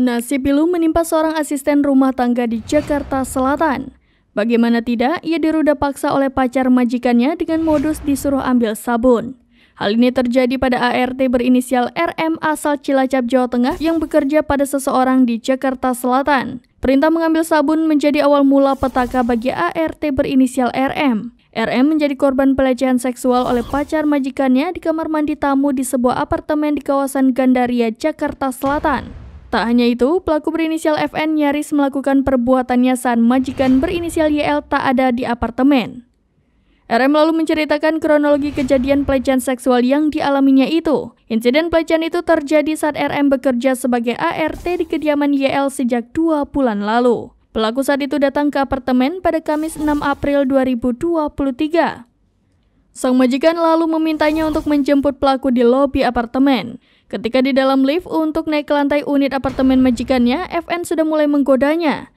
Nasib pilu menimpa seorang asisten rumah tangga di Jakarta Selatan. Bagaimana tidak, ia diruda paksa oleh pacar majikannya dengan modus disuruh ambil sabun. Hal ini terjadi pada ART berinisial RM asal Cilacap, Jawa Tengah yang bekerja pada seseorang di Jakarta Selatan. Perintah mengambil sabun menjadi awal mula petaka bagi ART berinisial RM. RM menjadi korban pelecehan seksual oleh pacar majikannya di kamar mandi tamu di sebuah apartemen di kawasan Gandaria, Jakarta Selatan. Tak hanya itu, pelaku berinisial FN nyaris melakukan perbuatannya saat majikan berinisial YL tak ada di apartemen. RM lalu menceritakan kronologi kejadian pelecehan seksual yang dialaminya itu. Insiden pelecehan itu terjadi saat RM bekerja sebagai ART di kediaman YL sejak dua bulan lalu. Pelaku saat itu datang ke apartemen pada Kamis 6 April 2023. Sang majikan lalu memintanya untuk menjemput pelaku di lobi apartemen. Ketika di dalam lift untuk naik ke lantai unit apartemen majikannya, FN sudah mulai menggodanya.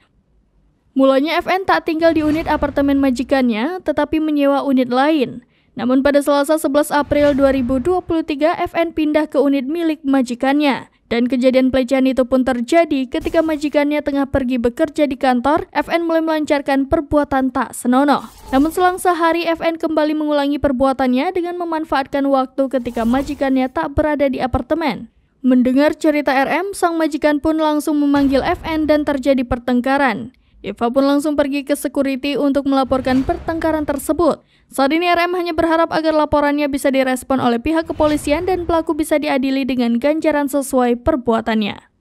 Mulanya FN tak tinggal di unit apartemen majikannya, tetapi menyewa unit lain. Namun pada Selasa 11 April 2023, FN pindah ke unit milik majikannya. Dan kejadian pelecehan itu pun terjadi ketika majikannya tengah pergi bekerja di kantor, FN mulai melancarkan perbuatan tak senonoh. Namun selang sehari, FN kembali mengulangi perbuatannya dengan memanfaatkan waktu ketika majikannya tak berada di apartemen. Mendengar cerita RM, sang majikan pun langsung memanggil FN dan terjadi pertengkaran. Eva pun langsung pergi ke security untuk melaporkan pertengkaran tersebut. Saat ini RM hanya berharap agar laporannya bisa direspon oleh pihak kepolisian dan pelaku bisa diadili dengan ganjaran sesuai perbuatannya.